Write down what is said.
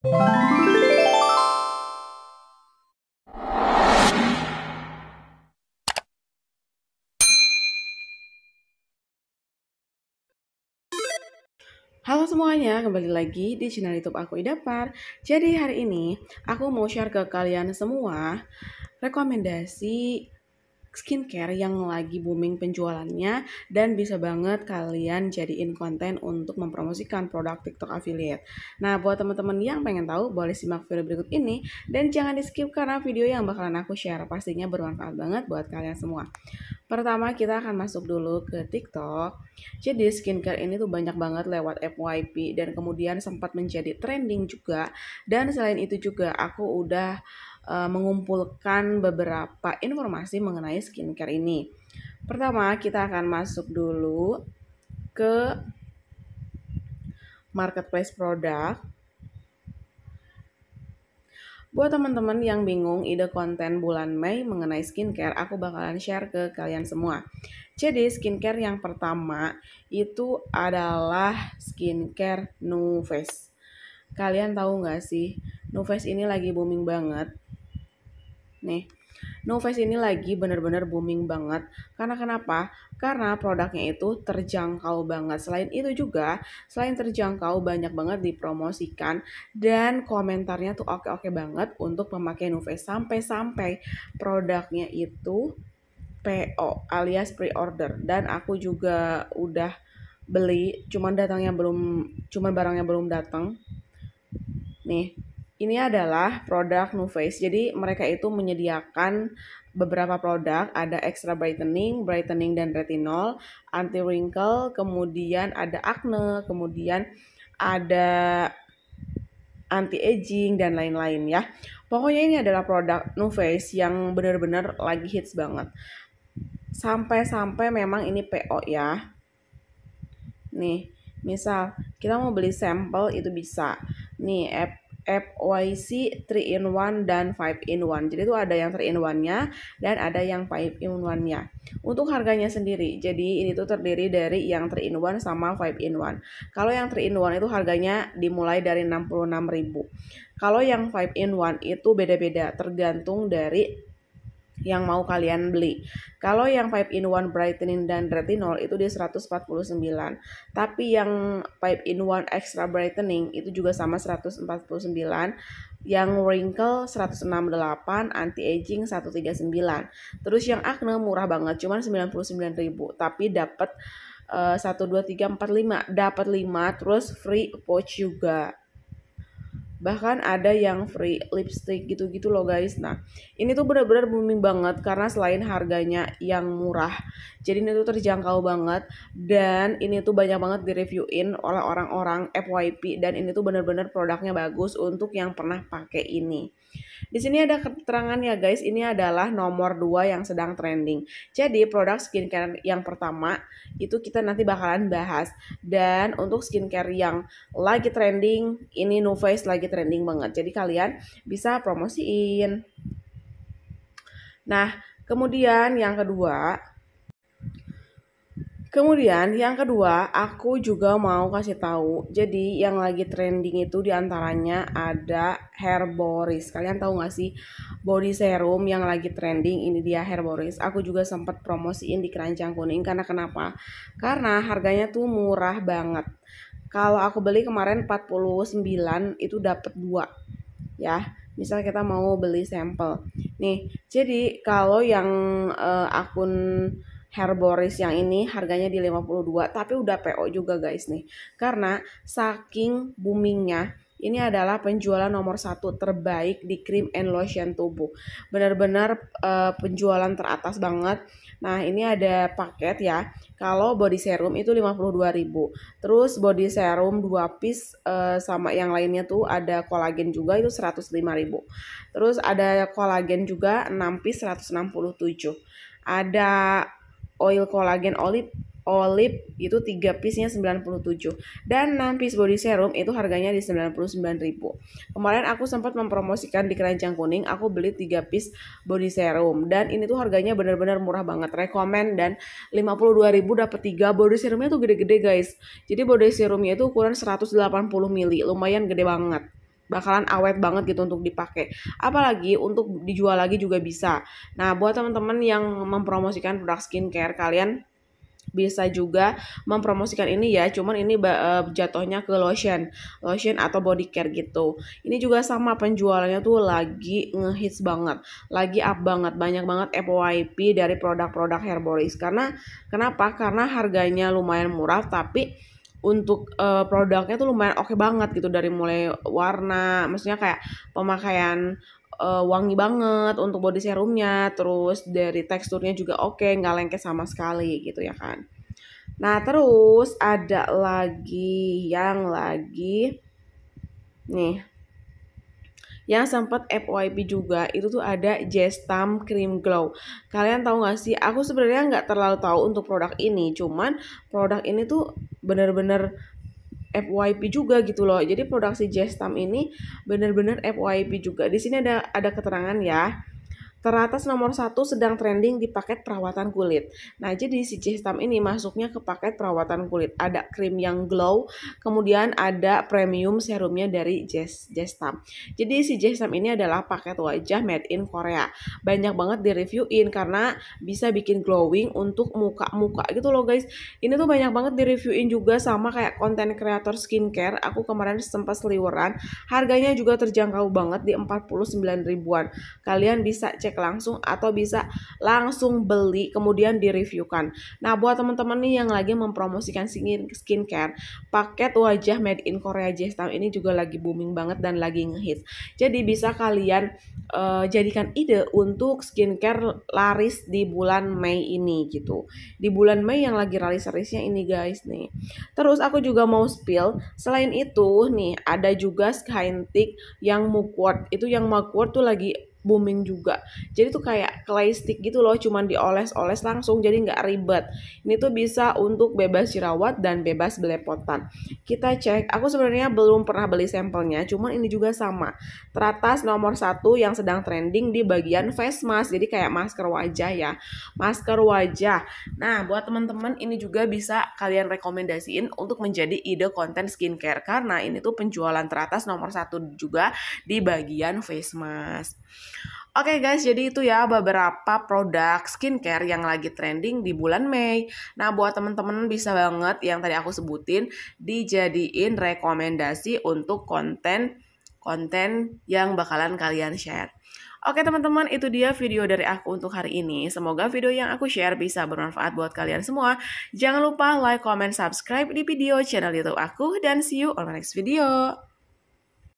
Halo semuanya, kembali lagi di channel YouTube aku Idapar. Jadi hari ini aku mau share ke kalian semua rekomendasi skincare yang lagi booming penjualannya dan bisa banget kalian jadiin konten untuk mempromosikan produk TikTok affiliate. Nah, buat teman-teman yang pengen tahu boleh simak video berikut ini dan jangan di-skip karena video yang bakalan aku share pastinya bermanfaat banget buat kalian semua. Pertama kita akan masuk dulu ke TikTok. Jadi skincare ini tuh banyak banget lewat FYP dan kemudian sempat menjadi trending juga. Dan selain itu juga aku udah uh, mengumpulkan beberapa informasi mengenai skincare ini. Pertama, kita akan masuk dulu ke marketplace produk. Buat teman-teman yang bingung ide konten bulan Mei mengenai skincare, aku bakalan share ke kalian semua. Jadi, skincare yang pertama itu adalah skincare face. Kalian tahu nggak sih, face ini lagi booming banget nih. Face ini lagi bener-bener booming banget. Karena kenapa? Karena produknya itu terjangkau banget. Selain itu juga, selain terjangkau banyak banget dipromosikan dan komentarnya tuh oke-oke banget untuk memakai Face sampai-sampai produknya itu PO alias pre-order dan aku juga udah beli cuman datangnya belum cuman barangnya belum datang nih ini adalah produk Nuface. Jadi mereka itu menyediakan beberapa produk, ada extra brightening, brightening dan retinol, anti wrinkle, kemudian ada acne, kemudian ada anti aging dan lain-lain ya. Pokoknya ini adalah produk Nuface yang benar-benar lagi hits banget. Sampai-sampai memang ini PO ya. Nih, misal kita mau beli sampel itu bisa. Nih, app FYC 3 in 1 dan 5 in 1. Jadi itu ada yang 3 in 1-nya dan ada yang 5 in 1-nya. Untuk harganya sendiri, jadi ini tuh terdiri dari yang 3 in 1 sama 5 in 1. Kalau yang 3 in 1 itu harganya dimulai dari 66.000. Kalau yang 5 in 1 itu beda-beda tergantung dari yang mau kalian beli. Kalau yang 5 in 1 brightening dan retinol itu dia 149. Tapi yang 5 in 1 extra brightening itu juga sama 149. Yang wrinkle 168, anti aging 139. Terus yang acne murah banget cuman 99.000 tapi dapat 1 2 3 4 5, dapat lima terus free pouch juga bahkan ada yang free lipstick gitu-gitu loh guys nah ini tuh benar-benar booming banget karena selain harganya yang murah jadi ini tuh terjangkau banget dan ini tuh banyak banget direviewin oleh orang-orang FYP dan ini tuh benar-benar produknya bagus untuk yang pernah pakai ini di sini ada keterangan ya guys, ini adalah nomor 2 yang sedang trending. Jadi produk skincare yang pertama itu kita nanti bakalan bahas. Dan untuk skincare yang lagi trending, ini Nuface lagi trending banget. Jadi kalian bisa promosiin. Nah, kemudian yang kedua, Kemudian yang kedua, aku juga mau kasih tahu. Jadi yang lagi trending itu diantaranya ada Herboris. Kalian tahu gak sih body serum yang lagi trending? Ini dia Herboris. Aku juga sempat promosiin di keranjang kuning karena kenapa? Karena harganya tuh murah banget. Kalau aku beli kemarin 49 itu dapat dua, ya misal kita mau beli sampel. Nih, jadi kalau yang uh, akun Herboris yang ini harganya di 52 tapi udah PO juga guys nih karena saking boomingnya ini adalah penjualan nomor satu terbaik di cream and lotion tubuh benar-benar uh, penjualan teratas banget nah ini ada paket ya kalau body serum itu 52.000 terus body serum 2 piece uh, sama yang lainnya tuh ada kolagen juga itu 105.000 terus ada kolagen juga 6 piece 167 ada oil kolagen olive Olip itu 3 piece-nya 97 dan 6 piece body serum itu harganya di 99.000. Kemarin aku sempat mempromosikan di keranjang kuning, aku beli 3 piece body serum dan ini tuh harganya benar-benar murah banget. Rekomen dan 52.000 dapat 3 body serumnya tuh gede-gede guys. Jadi body serumnya itu ukuran 180 ml, lumayan gede banget bakalan awet banget gitu untuk dipakai. Apalagi untuk dijual lagi juga bisa. Nah, buat teman-teman yang mempromosikan produk skincare kalian bisa juga mempromosikan ini ya cuman ini jatohnya eh, jatuhnya ke lotion lotion atau body care gitu ini juga sama penjualannya tuh lagi ngehits banget lagi up banget banyak banget FYP dari produk-produk Herboris karena kenapa karena harganya lumayan murah tapi untuk uh, produknya tuh lumayan oke okay banget gitu dari mulai warna maksudnya kayak pemakaian uh, wangi banget untuk body serumnya terus dari teksturnya juga oke okay, nggak lengket sama sekali gitu ya kan nah terus ada lagi yang lagi nih yang sempat FYP juga itu tuh ada Jestam Cream Glow kalian tahu gak sih aku sebenarnya nggak terlalu tahu untuk produk ini cuman produk ini tuh bener-bener FYP juga gitu loh jadi produksi Jestam ini bener-bener FYP juga di sini ada ada keterangan ya Teratas nomor satu sedang trending di paket perawatan kulit. Nah, jadi si Jestam ini masuknya ke paket perawatan kulit. Ada krim yang glow, kemudian ada premium serumnya dari Jes Jestam. Jadi si Jestam ini adalah paket wajah made in Korea. Banyak banget di reviewin karena bisa bikin glowing untuk muka-muka gitu loh guys. Ini tuh banyak banget di reviewin juga sama kayak konten kreator skincare. Aku kemarin sempat seliweran. Harganya juga terjangkau banget di 49 ribuan. Kalian bisa cek cek langsung atau bisa langsung beli kemudian direviewkan. Nah, buat teman-teman nih yang lagi mempromosikan skincare, paket wajah made in Korea Gestam ini juga lagi booming banget dan lagi ngehits. Jadi bisa kalian uh, jadikan ide untuk skincare laris di bulan Mei ini gitu. Di bulan Mei yang lagi laris-larisnya ini guys nih. Terus aku juga mau spill, selain itu nih ada juga Skintik yang mugwort. Itu yang mugwort tuh lagi booming juga. Jadi tuh kayak clay stick gitu loh, cuman dioles-oles langsung jadi nggak ribet. Ini tuh bisa untuk bebas jerawat dan bebas belepotan. Kita cek, aku sebenarnya belum pernah beli sampelnya, cuman ini juga sama. Teratas nomor satu yang sedang trending di bagian face mask, jadi kayak masker wajah ya. Masker wajah. Nah, buat teman-teman ini juga bisa kalian rekomendasiin untuk menjadi ide konten skincare karena ini tuh penjualan teratas nomor satu juga di bagian face mask. Oke okay guys, jadi itu ya beberapa produk skincare yang lagi trending di bulan Mei. Nah, buat teman-teman bisa banget yang tadi aku sebutin dijadiin rekomendasi untuk konten konten yang bakalan kalian share. Oke teman-teman, itu dia video dari aku untuk hari ini. Semoga video yang aku share bisa bermanfaat buat kalian semua. Jangan lupa like, comment, subscribe di video channel YouTube aku dan see you on the next video.